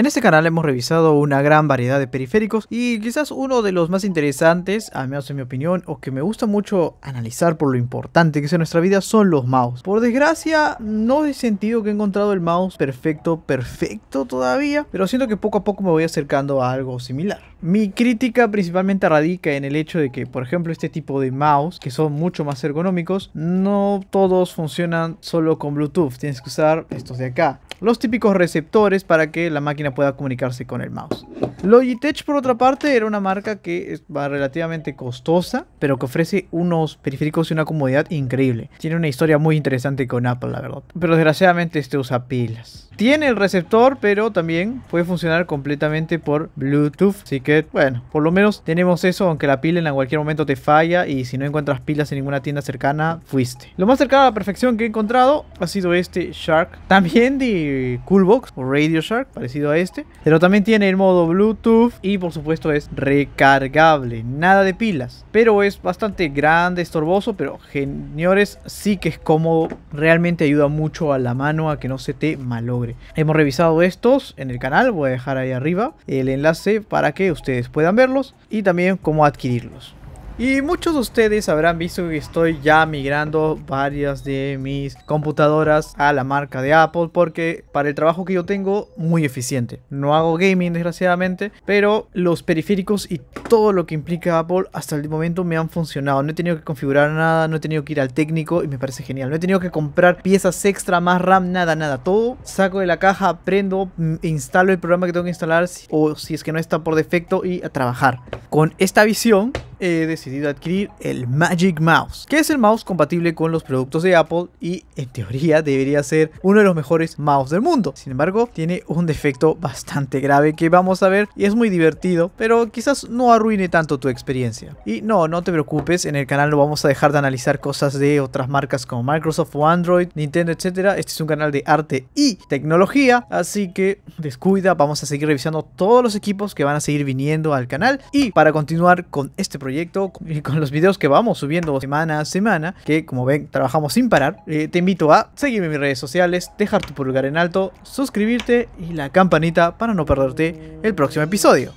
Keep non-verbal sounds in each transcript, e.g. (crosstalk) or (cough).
En este canal hemos revisado una gran variedad de periféricos y quizás uno de los más interesantes, a menos en mi opinión, o que me gusta mucho analizar por lo importante que es en nuestra vida, son los mouse. Por desgracia, no he sentido que he encontrado el mouse perfecto, perfecto todavía, pero siento que poco a poco me voy acercando a algo similar. Mi crítica principalmente radica en el hecho de que, por ejemplo, este tipo de mouse, que son mucho más ergonómicos, no todos funcionan solo con Bluetooth, tienes que usar estos de acá. Los típicos receptores para que la máquina pueda comunicarse con el mouse. Logitech, por otra parte, era una marca que es relativamente costosa, pero que ofrece unos periféricos y una comodidad increíble. Tiene una historia muy interesante con Apple, la verdad. Pero desgraciadamente este usa pilas. Tiene el receptor, pero también puede funcionar completamente por Bluetooth. Así que, bueno, por lo menos tenemos eso, aunque la pila en cualquier momento te falla y si no encuentras pilas en ninguna tienda cercana, fuiste. Lo más cercano a la perfección que he encontrado ha sido este Shark, también de Coolbox o Radio Shark, parecido este. Pero también tiene el modo Bluetooth y por supuesto es recargable. Nada de pilas. Pero es bastante grande, estorboso. Pero señores, sí que es cómodo. Realmente ayuda mucho a la mano a que no se te malogre. Hemos revisado estos en el canal. Voy a dejar ahí arriba el enlace para que ustedes puedan verlos. Y también cómo adquirirlos. Y muchos de ustedes habrán visto que estoy ya migrando varias de mis computadoras a la marca de Apple porque para el trabajo que yo tengo muy eficiente. No hago gaming desgraciadamente, pero los periféricos y todo lo que implica Apple hasta el momento me han funcionado. No he tenido que configurar nada, no he tenido que ir al técnico y me parece genial. No he tenido que comprar piezas extra, más RAM, nada, nada. Todo saco de la caja, prendo, instalo el programa que tengo que instalar o si es que no está por defecto y a trabajar. Con esta visión he decidido adquirir el Magic Mouse, que es el mouse compatible con los productos de Apple y en teoría debería ser uno de los mejores mouse del mundo. Sin embargo, tiene un defecto bastante grave que vamos a ver y es muy divertido, pero quizás no arruine tanto tu experiencia. Y no, no te preocupes, en el canal no vamos a dejar de analizar cosas de otras marcas como Microsoft o Android, Nintendo, etc. Este es un canal de arte y tecnología, así que descuida, vamos a seguir revisando todos los equipos que van a seguir viniendo al canal y para continuar con este proyecto y con los videos que vamos subiendo semana a semana, que como ven trabajamos sin parar, eh, te invito a seguirme en mis redes sociales, dejar tu pulgar en alto, suscribirte y la campanita para no perderte el próximo episodio.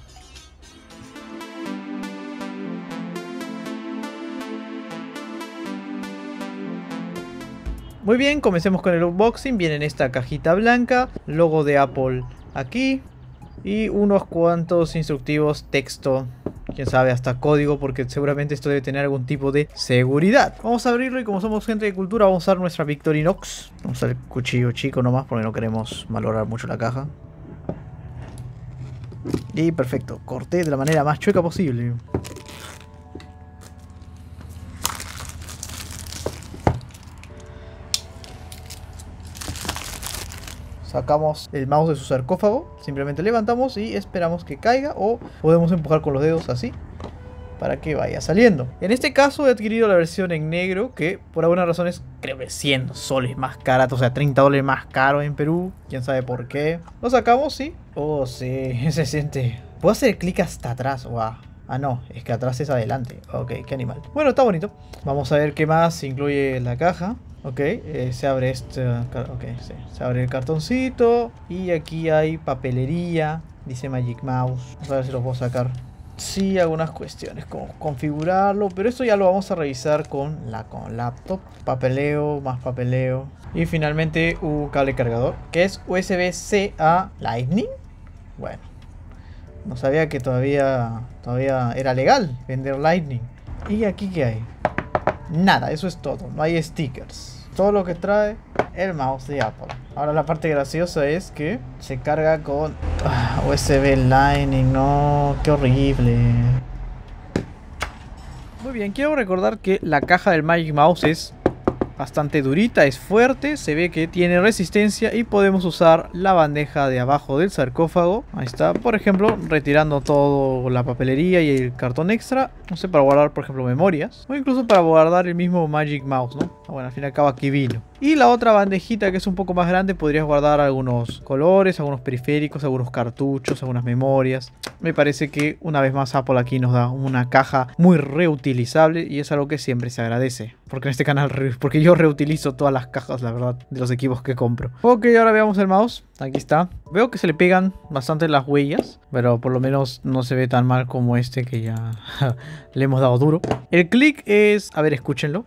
Muy bien, comencemos con el unboxing. Viene en esta cajita blanca, logo de Apple aquí y unos cuantos instructivos texto quién sabe, hasta código, porque seguramente esto debe tener algún tipo de seguridad. Vamos a abrirlo y como somos gente de cultura, vamos a usar nuestra Victorinox. Vamos a usar el cuchillo chico nomás, porque no queremos valorar mucho la caja. Y perfecto, corté de la manera más chueca posible. sacamos el mouse de su sarcófago, simplemente levantamos y esperamos que caiga o podemos empujar con los dedos así para que vaya saliendo. En este caso he adquirido la versión en negro que por alguna razón es creo que 100 soles más caro o sea 30 dólares más caro en Perú, quién sabe por qué. Lo sacamos, sí. Oh, sí, (laughs) se siente. Puedo hacer clic hasta atrás, Ah, no, es que atrás es adelante. Ok, qué animal. Bueno, está bonito. Vamos a ver qué más incluye la caja. Ok, eh, se abre este. Okay, Se abre el cartoncito. Y aquí hay papelería. Dice Magic Mouse. a ver si los puedo sacar. Sí, algunas cuestiones, como configurarlo, pero esto ya lo vamos a revisar con la con laptop. Papeleo, más papeleo. Y finalmente un cable cargador, que es USB-C a Lightning. Bueno, no sabía que todavía, todavía era legal vender Lightning. ¿Y aquí qué hay? Nada, eso es todo. No hay stickers. Todo lo que trae el mouse de Apple. Ahora la parte graciosa es que se carga con ah, USB Lightning. No, qué horrible. Muy bien, quiero recordar que la caja del Magic Mouse es bastante durita, es fuerte, se ve que tiene resistencia y podemos usar la bandeja de abajo del sarcófago. Ahí está, por ejemplo, retirando todo la papelería y el cartón extra, no sé, para guardar, por ejemplo, memorias o incluso para guardar el mismo Magic Mouse, ¿no? Ah, bueno, al fin y al cabo aquí vino. Y la otra bandejita que es un poco más grande podrías guardar algunos colores, algunos periféricos, algunos cartuchos, algunas memorias. Me parece que una vez más Apple aquí nos da una caja muy reutilizable y es algo que siempre se agradece. Porque en este canal, porque yo reutilizo todas las cajas, la verdad, de los equipos que compro. Ok, ahora veamos el mouse. Aquí está. Veo que se le pegan bastante las huellas, pero por lo menos no se ve tan mal como este que ya (laughs) le hemos dado duro. El clic es... A ver, escúchenlo.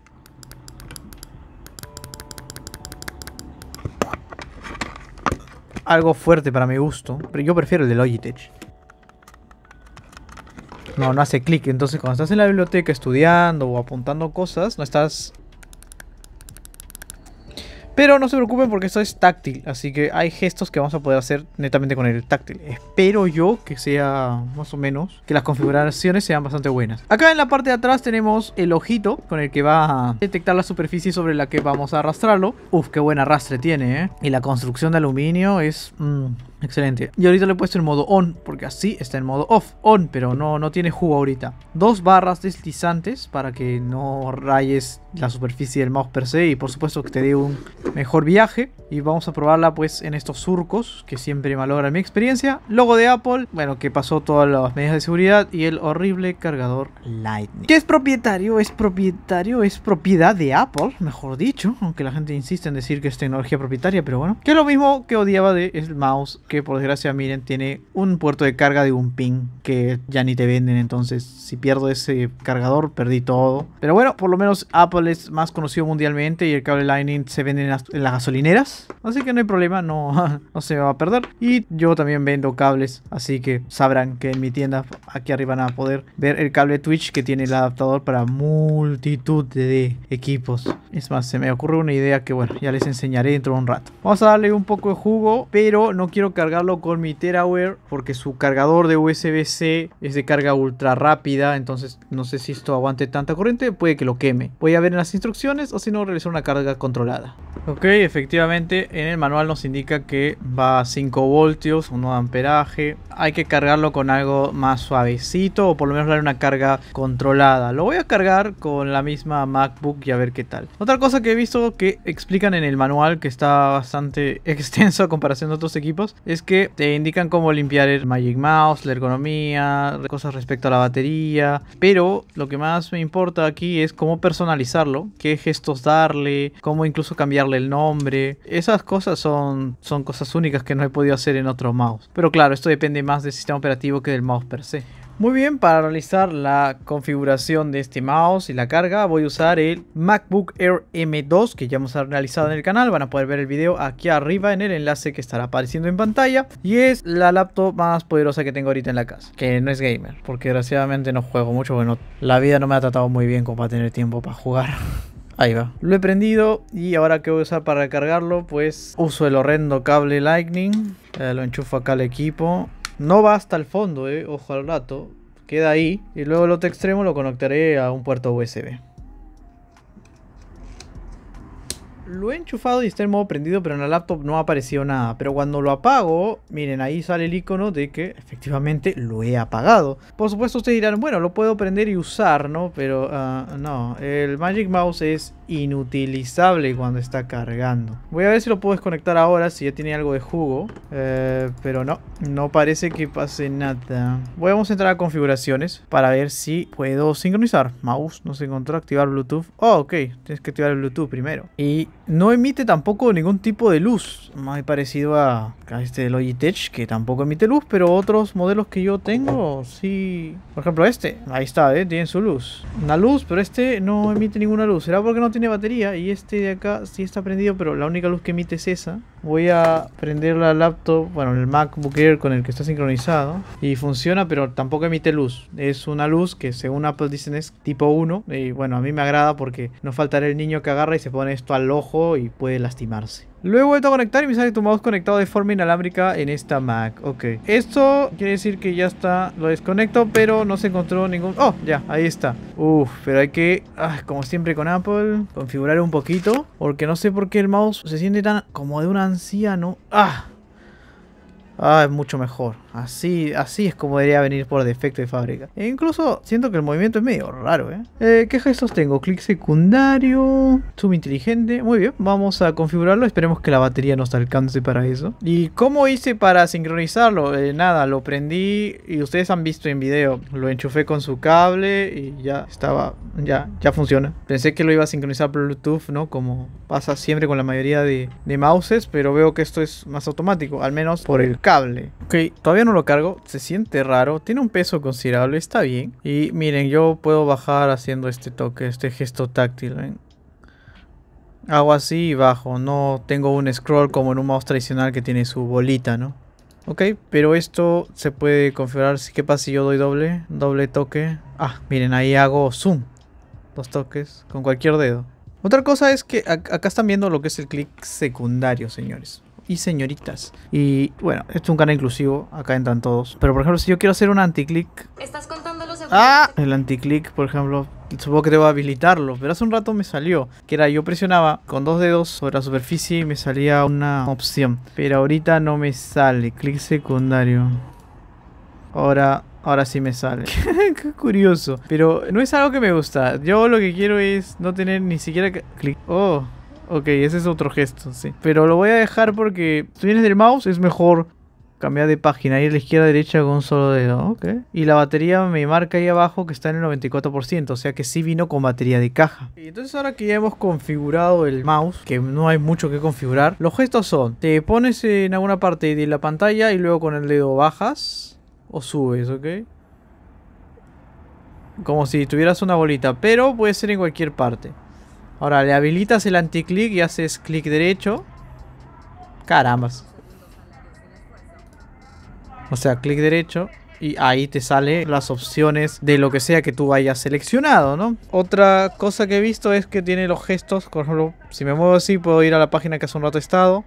algo fuerte para mi gusto. Pero yo prefiero el de Logitech. No, no hace clic. Entonces cuando estás en la biblioteca estudiando o apuntando cosas, no estás pero no se preocupen porque esto es táctil, así que hay gestos que vamos a poder hacer netamente con el táctil. Espero yo que sea más o menos, que las configuraciones sean bastante buenas. Acá en la parte de atrás tenemos el ojito con el que va a detectar la superficie sobre la que vamos a arrastrarlo. Uf, qué buen arrastre tiene, ¿eh? Y la construcción de aluminio es... Mm, Excelente. Y ahorita le he puesto en modo on, porque así está en modo off. On, pero no, no tiene jugo ahorita. Dos barras deslizantes para que no rayes la superficie del mouse per se y por supuesto que te dé un mejor viaje. Y vamos a probarla pues en estos surcos que siempre malogra mi experiencia. Logo de Apple, bueno que pasó todas las medidas de seguridad y el horrible cargador Lightning. Que es propietario, es propietario, es propiedad de Apple, mejor dicho. Aunque la gente insiste en decir que es tecnología propietaria, pero bueno. Que es lo mismo que odiaba de el mouse que por desgracia, miren, tiene un puerto de carga de un pin que ya ni te venden. Entonces, si pierdo ese cargador, perdí todo. Pero bueno, por lo menos Apple es más conocido mundialmente y el cable Lightning se vende en las, gasolineras. Así que no hay problema, no, (laughs) no se va a perder. Y yo también vendo cables, así que sabrán que en mi tienda aquí arriba van a poder ver el cable Twitch que tiene el adaptador para multitud de equipos. Es más, se me ocurre una idea que bueno, ya les enseñaré dentro de un rato. Vamos a darle un poco de jugo, pero no quiero cargarlo con mi TeraWare porque su cargador de USB-C es de carga ultra rápida, entonces no sé si esto aguante tanta corriente, puede que lo queme. Voy a ver en las instrucciones o si no realizar una carga controlada. Ok, efectivamente en el manual nos indica que va a 5 voltios, 1 amperaje. Hay que cargarlo con algo más suavecito o por lo menos darle una carga controlada. Lo voy a cargar con la misma MacBook y a ver qué tal. Otra cosa que he visto que explican en el manual que está bastante (laughs) extenso a comparación de otros equipos es que te indican cómo limpiar el Magic Mouse, la ergonomía, cosas respecto a la batería, pero lo que más me importa aquí es cómo personalizarlo, qué gestos darle, cómo incluso cambiarle el nombre. Esas cosas son, son cosas únicas que no he podido hacer en otro mouse. Pero claro, esto depende más del sistema operativo que del mouse per se. Muy bien, para realizar la configuración de este mouse y la carga voy a usar el MacBook Air M2 que ya hemos realizado en el canal. Van a poder ver el video aquí arriba en el enlace que estará apareciendo en pantalla. Y es la laptop más poderosa que tengo ahorita en la casa, que no es gamer. Porque desgraciadamente no juego mucho, bueno, la vida no me ha tratado muy bien como para tener tiempo para jugar. (laughs) Ahí va. Lo he prendido y ahora que voy a usar para cargarlo. pues uso el horrendo cable Lightning. lo enchufo acá al equipo no va hasta el fondo, eh, ojo al rato. Queda ahí y luego el otro extremo lo conectaré a un puerto USB. Lo he enchufado y está en modo prendido, pero en la laptop no ha aparecido nada. Pero cuando lo apago, miren, ahí sale el icono de que efectivamente lo he apagado. Por supuesto ustedes dirán, bueno, lo puedo prender y usar, ¿no? Pero ah, no, el Magic Mouse es inutilizable cuando está cargando. Voy a ver si lo puedo desconectar ahora, si ya tiene algo de jugo. Eh, pero no, no parece que pase nada. Vamos a entrar a configuraciones para ver si puedo sincronizar. Mouse, no se encontró, activar Bluetooth. Oh, ok, tienes que activar el Bluetooth primero. Y no emite tampoco ningún tipo de luz. Más parecido a, Este de Logitech, que tampoco emite luz, pero otros modelos que yo tengo, sí. Por ejemplo, este, ahí está, ¿eh? tiene su luz. Una luz, pero este no emite ninguna luz. ¿Será porque no tiene batería y este de acá sí está prendido, pero la única luz que emite es esa. Voy a prender la laptop, bueno, el MacBook Air con el que está sincronizado. Y funciona, pero tampoco emite luz. Es una luz que según Apple dicen es tipo 1. Y bueno, a mí me agrada porque no faltará el niño que agarra y se pone esto al ojo y puede lastimarse. Lo he vuelto a conectar y me sale tu mouse conectado de forma inalámbrica en esta Mac. Ok. Esto quiere decir que ya está. Lo desconecto, pero no se encontró ningún... Oh, ya, ahí está. Uf, pero hay que... Ah, como siempre con Apple, configurar un poquito. Porque no sé por qué el mouse se siente tan... Como de un anciano. Ah. Ah, es mucho mejor. Así, así es como debería venir por defecto de fábrica. E incluso siento que el movimiento es medio raro, ¿eh? eh qué gestos tengo? Clic secundario, zoom inteligente. Muy bien, vamos a configurarlo. Esperemos que la batería nos alcance para eso. ¿Y cómo hice para sincronizarlo? Eh, nada, lo prendí y ustedes han visto en video. Lo enchufé con su cable y ya estaba, ya, ya funciona. Pensé que lo iba a sincronizar por Bluetooth, ¿no? Como pasa siempre con la mayoría de, de mouses, pero veo que esto es más automático, al menos por el cable. Ok, todavía no lo cargo, se siente raro, tiene un peso considerable, está bien. Y miren, yo puedo bajar haciendo este toque, este gesto táctil, ¿ven? Hago así y bajo, no tengo un scroll como en un mouse tradicional que tiene su bolita, ¿no? Ok, pero esto se puede configurar, ¿qué pasa si yo doy doble? Doble toque. Ah, miren, ahí hago zoom. Dos toques, con cualquier dedo. Otra cosa es que acá están viendo lo que es el clic secundario, señores y señoritas. Y bueno, esto es un canal inclusivo, acá entran todos. Pero por ejemplo, si yo quiero hacer un anticlick... Estás contando los ¡Ah! El anticlick, por ejemplo, supongo que debo habilitarlo, pero hace un rato me salió, que era yo presionaba con dos dedos sobre la superficie y me salía una opción, pero ahorita no me sale, clic secundario. Ahora, ahora sí me sale. (laughs) Qué curioso, pero no es algo que me gusta. Yo lo que quiero es no tener ni siquiera clic. Oh, Ok, ese es otro gesto, sí. Pero lo voy a dejar porque si vienes del mouse es mejor cambiar de página, ir a la izquierda a derecha con un solo dedo. Ok. Y la batería me marca ahí abajo que está en el 94%, o sea que sí vino con batería de caja. Y entonces ahora que ya hemos configurado el mouse, que no hay mucho que configurar, los gestos son, te pones en alguna parte de la pantalla y luego con el dedo bajas o subes, ok. Como si tuvieras una bolita, pero puede ser en cualquier parte. Ahora le habilitas el anticlick y haces clic derecho. Carambas. O sea, clic derecho y ahí te sale las opciones de lo que sea que tú hayas seleccionado, ¿no? Otra cosa que he visto es que tiene los gestos, por ejemplo, si me muevo así puedo ir a la página que hace un rato he estado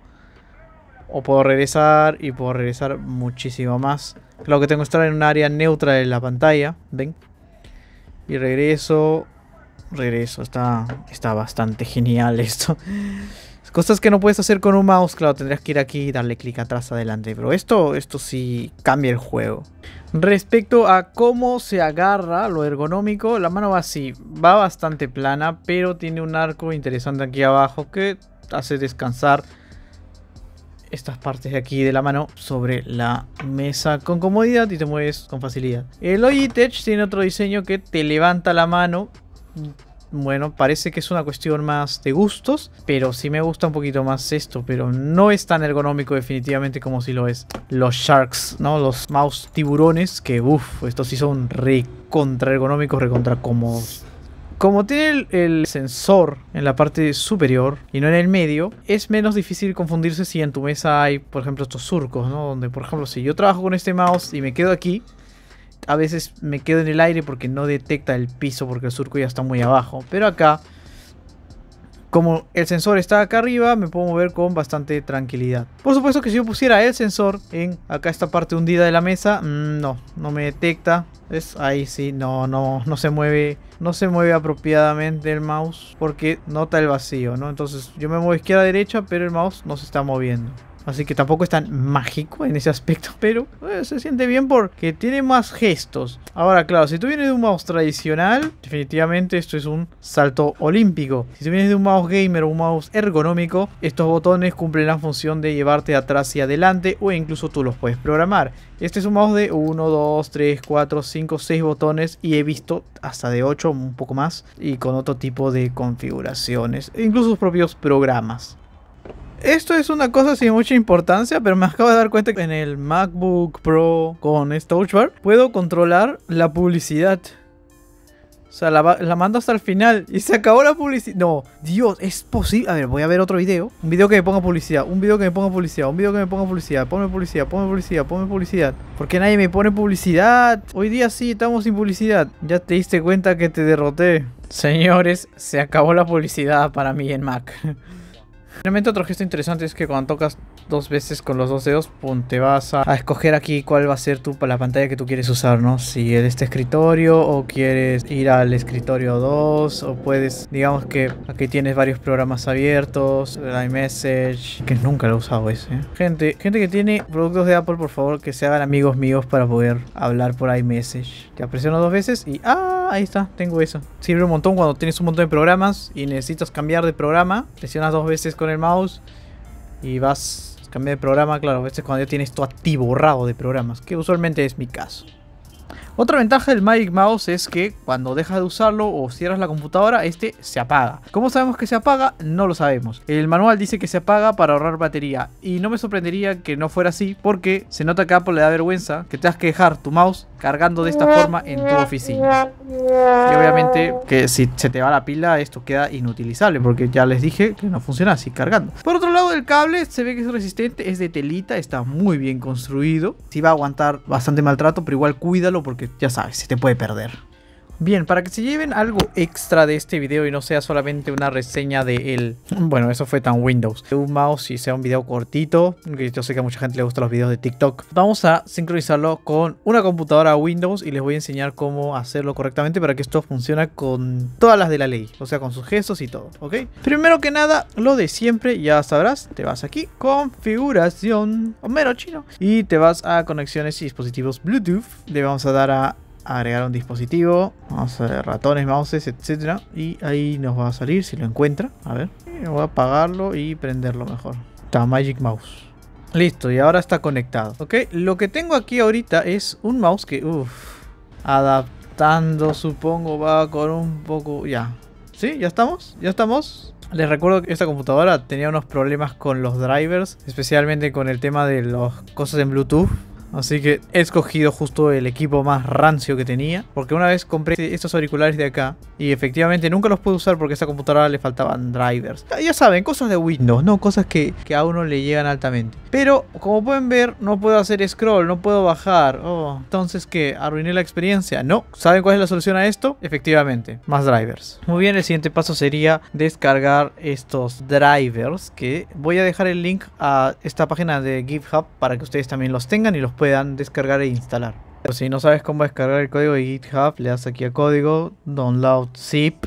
o puedo regresar y puedo regresar muchísimo más. Claro que tengo que estar en un área neutra de la pantalla, ¿ven? Y regreso regreso. Está, está bastante genial esto. (laughs) Cosas que no puedes hacer con un mouse, claro, tendrías que ir aquí y darle clic atrás adelante. Pero esto, esto sí cambia el juego. Respecto a cómo se agarra lo ergonómico, la mano va así. Va bastante plana, pero tiene un arco interesante aquí abajo que hace descansar estas partes de aquí de la mano sobre la mesa con comodidad y te mueves con facilidad. El Logitech tiene otro diseño que te levanta la mano bueno, parece que es una cuestión más de gustos, pero sí me gusta un poquito más esto, pero no es tan ergonómico definitivamente como si lo es los sharks, ¿no? Los mouse tiburones, que uff, estos sí son recontra ergonómicos, recontra cómodos. Como tiene el, el, sensor en la parte superior y no en el medio, es menos difícil confundirse si en tu mesa hay, por ejemplo, estos surcos, ¿no? Donde, por ejemplo, si yo trabajo con este mouse y me quedo aquí, a veces me quedo en el aire porque no detecta el piso porque el surco ya está muy abajo. Pero acá, como el sensor está acá arriba, me puedo mover con bastante tranquilidad. Por supuesto que si yo pusiera el sensor en acá esta parte hundida de la mesa, mm, no, no me detecta. Es ahí sí, no, no, no se mueve, no se mueve apropiadamente el mouse porque nota el vacío, ¿no? Entonces yo me muevo izquierda derecha, pero el mouse no se está moviendo. Así que tampoco es tan mágico en ese aspecto, (laughs) pero eh, se siente bien porque tiene más gestos. Ahora, claro, si tú vienes de un mouse tradicional, definitivamente esto es un salto olímpico. Si tú vienes de un mouse gamer o un mouse ergonómico, estos botones cumplen la función de llevarte atrás y adelante o incluso tú los puedes programar. Este es un mouse de 1, 2, 3, 4, 5, 6 botones y he visto hasta de 8, un poco más, y con otro tipo de configuraciones, incluso sus propios programas. Esto es una cosa sin mucha importancia, pero me acabo de dar cuenta que en el MacBook Pro con este Touch puedo controlar la publicidad. O sea, la, mando hasta el final y se acabó la publicidad. No, Dios, es posible. A ver, voy a ver otro video. Un video que me ponga publicidad, un video que me ponga publicidad, un video que me ponga publicidad. Ponme publicidad, ponme publicidad, ponme publicidad. ¿Por qué nadie me pone publicidad? Hoy día sí, estamos sin publicidad. Ya te diste cuenta que te derroté. Señores, se acabó la publicidad para mí en Mac. (laughs) Realmente otro gesto interesante es que cuando tocas dos veces con los dos dedos, te vas a, escoger aquí cuál va a ser tu, la pantalla que tú quieres usar, ¿no? Si es este escritorio o quieres ir al escritorio 2 o puedes, digamos que aquí tienes varios programas abiertos, iMessage, que nunca lo he usado ese. Gente, gente que tiene productos de Apple, por favor, que se hagan amigos míos para poder hablar por iMessage. Te presiono dos veces y ¡ah! Ahí está, tengo eso. Sirve un montón cuando tienes un montón de programas y necesitas cambiar de programa. Presionas dos veces con el mouse y vas Cambié de programa, claro, a veces cuando ya tienes todo borrado de programas, que usualmente es mi caso. Otra ventaja del Magic Mouse es que cuando dejas de usarlo o cierras la computadora, este se apaga. ¿Cómo sabemos que se apaga? No lo sabemos. El manual dice que se apaga para ahorrar batería y no me sorprendería que no fuera así porque se nota que Apple le da vergüenza que tengas que dejar tu mouse cargando de esta forma en tu oficina. Y obviamente que si se te va la pila esto queda inutilizable porque ya les dije que no funciona así cargando. Por otro lado el cable se ve que es resistente, es de telita, está muy bien construido. Sí va a aguantar bastante maltrato pero igual cuídalo porque ya sabes, se te puede perder. Bien, para que se lleven algo extra de este video y no sea solamente una reseña de él. Bueno, eso fue tan Windows. Un mouse y sea un video cortito, yo sé que a mucha gente le gustan los videos de TikTok. Vamos a sincronizarlo con una computadora Windows y les voy a enseñar cómo hacerlo correctamente para que esto funcione con todas las de la ley. O sea, con sus gestos y todo, ¿ok? Primero que nada, lo de siempre, ya sabrás, te vas aquí, configuración, homero chino. Y te vas a conexiones y dispositivos Bluetooth. Le vamos a dar a agregar un dispositivo, vamos a ver, ratones, mouses, etcétera, y ahí nos va a salir si lo encuentra, a ver, eh, voy a apagarlo y prenderlo mejor. Está Magic Mouse. Listo, y ahora está conectado. Ok, lo que tengo aquí ahorita es un mouse que, uff, adaptando supongo va con un poco, ya. ¿Sí? ¿Ya estamos? ¿Ya estamos? Les recuerdo que esta computadora tenía unos problemas con los drivers, especialmente con el tema de las cosas en Bluetooth. Así que he escogido justo el equipo más rancio que tenía. Porque una vez compré estos auriculares de acá. Y efectivamente nunca los pude usar porque a esta computadora le faltaban drivers. Ah, ya saben, cosas de Windows, ¿no? Cosas que, que a uno le llegan altamente. Pero como pueden ver, no puedo hacer scroll, no puedo bajar. Oh, entonces que arruiné la experiencia. No. ¿Saben cuál es la solución a esto? Efectivamente, más drivers. Muy bien, el siguiente paso sería descargar estos drivers. Que voy a dejar el link a esta página de GitHub para que ustedes también los tengan y los puedan descargar e instalar. Pero si no sabes cómo descargar el código de GitHub, le das aquí a código, download zip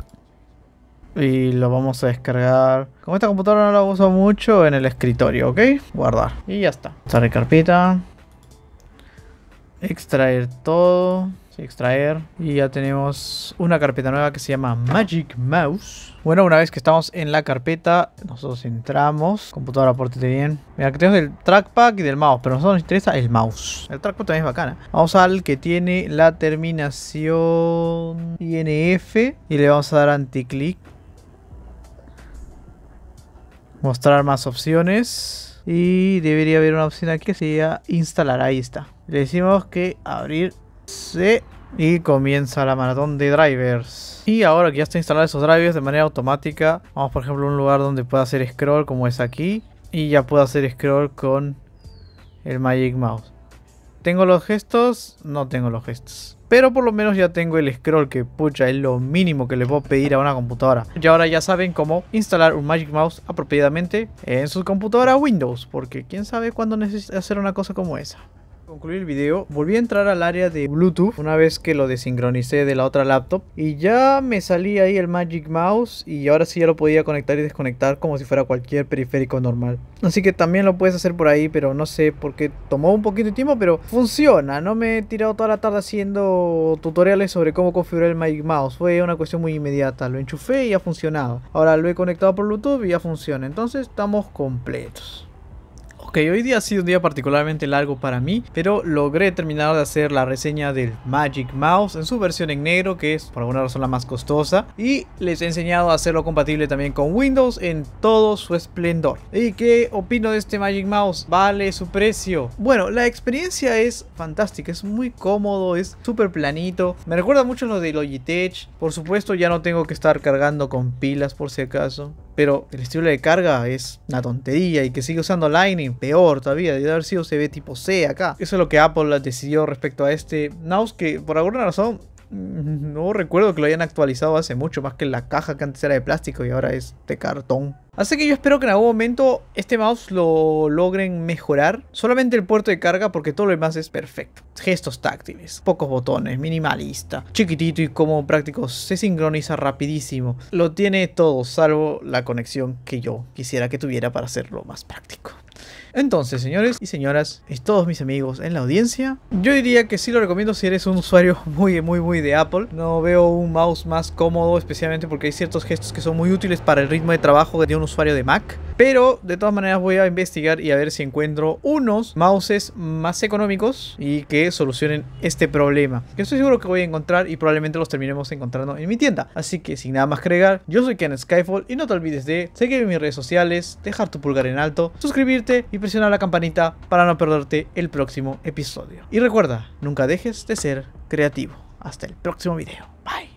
y lo vamos a descargar. Como esta computadora no la uso mucho, en el escritorio, ¿ok? Guardar. Y ya está. Cerrar carpeta. Extraer todo extraer. Y ya tenemos una carpeta nueva que se llama Magic Mouse. Bueno, una vez que estamos en la carpeta, nosotros entramos. Computadora, pórtate bien. Mira, que tenemos el trackpad y del mouse, pero a nosotros nos interesa el mouse. El trackpad también es bacana. Vamos al que tiene la terminación INF y le vamos a dar anti clic Mostrar más opciones. Y debería haber una opción aquí que sería instalar. Ahí está. Le decimos que abrir y comienza la maratón de drivers. Y ahora que ya está instalado esos drivers de manera automática, vamos por ejemplo a un lugar donde pueda hacer scroll como es aquí. Y ya puedo hacer scroll con el Magic Mouse. ¿Tengo los gestos? No tengo los gestos. Pero por lo menos ya tengo el scroll que pucha es lo mínimo que le puedo pedir a una computadora. Y ahora ya saben cómo instalar un Magic Mouse apropiadamente en su computadora Windows. Porque quién sabe cuándo necesita hacer una cosa como esa concluir el video, volví a entrar al área de Bluetooth una vez que lo desincronicé de la otra laptop y ya me salía ahí el Magic Mouse y ahora sí ya lo podía conectar y desconectar como si fuera cualquier periférico normal. Así que también lo puedes hacer por ahí, pero no sé por qué tomó un poquito de tiempo, pero funciona. No me he tirado toda la tarde haciendo tutoriales sobre cómo configurar el Magic Mouse. Fue una cuestión muy inmediata. Lo enchufé y ha funcionado. Ahora lo he conectado por Bluetooth y ya funciona. Entonces estamos completos. Ok, hoy día ha sido un día particularmente largo para mí, pero logré terminar de hacer la reseña del Magic Mouse en su versión en negro, que es por alguna razón la más costosa, y les he enseñado a hacerlo compatible también con Windows en todo su esplendor. ¿Y qué opino de este Magic Mouse? ¿Vale su precio? Bueno, la experiencia es fantástica, es muy cómodo, es súper planito, me recuerda mucho lo de Logitech, por supuesto ya no tengo que estar cargando con pilas por si acaso, pero el estilo de carga es una tontería y que sigue usando Lightning peor todavía, de haber sido CB tipo C acá. Eso es lo que Apple decidió respecto a este mouse, que por alguna razón (laughs) no recuerdo que lo hayan actualizado hace mucho, más que la caja que antes era de plástico y ahora es de cartón. Así que yo espero que en algún momento este mouse lo logren mejorar. Solamente el puerto de carga porque todo lo demás es perfecto. Gestos táctiles, pocos botones, minimalista, chiquitito y como práctico, se sincroniza rapidísimo. Lo tiene todo, salvo la conexión que yo quisiera que tuviera para hacerlo más práctico. Entonces, señores y señoras, y todos mis amigos en la audiencia, yo diría que sí lo recomiendo si eres un usuario (laughs) muy, muy, muy de Apple. No veo un mouse más cómodo, especialmente porque hay ciertos gestos que son muy útiles para el ritmo de trabajo de un usuario de Mac. Pero de todas maneras voy a investigar y a ver si encuentro unos mouses más económicos y que solucionen este problema. Que estoy seguro que voy a encontrar y probablemente los terminemos encontrando en mi tienda. Así que sin nada más que agregar, yo soy Ken Skyfall y no te olvides de seguirme en mis redes sociales, dejar tu pulgar en alto, suscribirte y presionar la campanita para no perderte el próximo episodio. Y recuerda, nunca dejes de ser creativo. Hasta el próximo video. Bye.